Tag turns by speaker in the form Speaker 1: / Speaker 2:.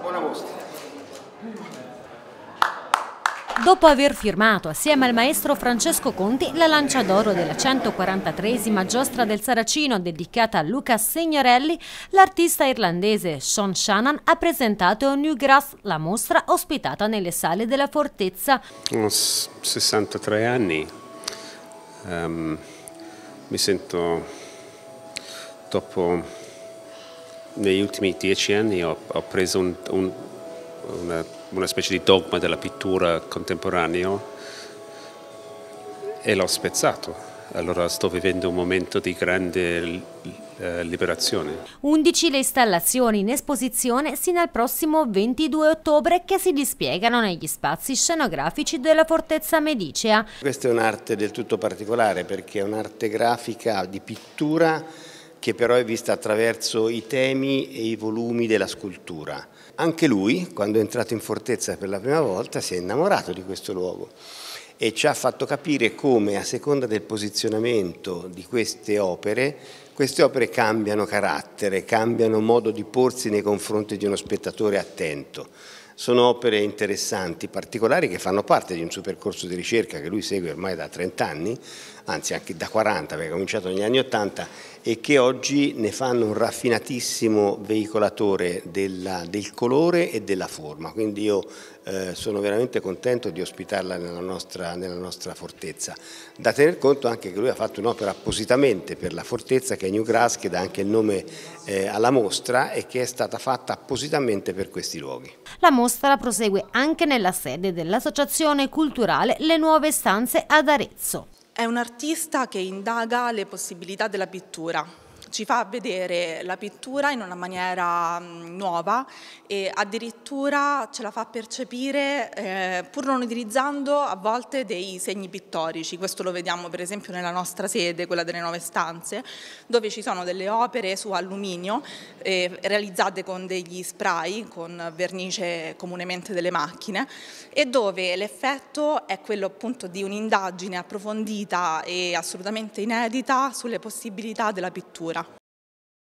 Speaker 1: Buona vostra. Dopo aver firmato assieme al maestro Francesco Conti la lancia d'oro della 143esima giostra del Saracino dedicata a Luca Signorelli, l'artista irlandese Sean Shannon ha presentato Newgrass, la mostra ospitata nelle sale della fortezza.
Speaker 2: Ho 63 anni, um, mi sento dopo negli ultimi dieci anni ho, ho preso un, un, una, una, specie di dogma della pittura contemporanea e l'ho spezzato. Allora sto vivendo un momento di grande eh, liberazione.
Speaker 1: 11 le installazioni in esposizione sino al prossimo 22 ottobre che si dispiegano negli spazi scenografici della Fortezza Medicea.
Speaker 3: Questa è un'arte del tutto particolare perché è un'arte grafica di pittura che però è vista attraverso i temi e i volumi della scultura. Anche lui, quando è entrato in fortezza per la prima volta, si è innamorato di questo luogo e ci ha fatto capire come a seconda del posizionamento di queste opere, queste opere cambiano carattere, cambiano modo di porsi nei confronti di uno spettatore attento sono opere interessanti, particolari, che fanno parte di un suo percorso di ricerca che lui segue ormai da 30 anni, anzi anche da 40, perché ha cominciato negli anni 80, e che oggi ne fanno un raffinatissimo veicolatore della, del colore e della forma. Quindi io eh, sono veramente contento di ospitarla nella nostra, nella nostra, fortezza. Da tener conto anche che lui ha fatto un'opera appositamente per la fortezza che è New Grass, che dà anche il nome eh, alla mostra e che è stata fatta appositamente per questi luoghi.
Speaker 1: La mostra prosegue anche nella sede dell'Associazione Culturale Le Nuove Stanze ad Arezzo.
Speaker 4: È un artista che indaga le possibilità della pittura ci fa vedere la pittura in una maniera mm, nuova e addirittura ce la fa percepire eh, pur non utilizzando a volte dei segni pittorici, questo lo vediamo per esempio nella nostra sede, quella delle nuove stanze, dove ci sono delle opere su alluminio eh, realizzate con degli spray, con vernice comunemente delle macchine e dove l'effetto è quello appunto di un'indagine approfondita e assolutamente inedita sulle possibilità della pittura.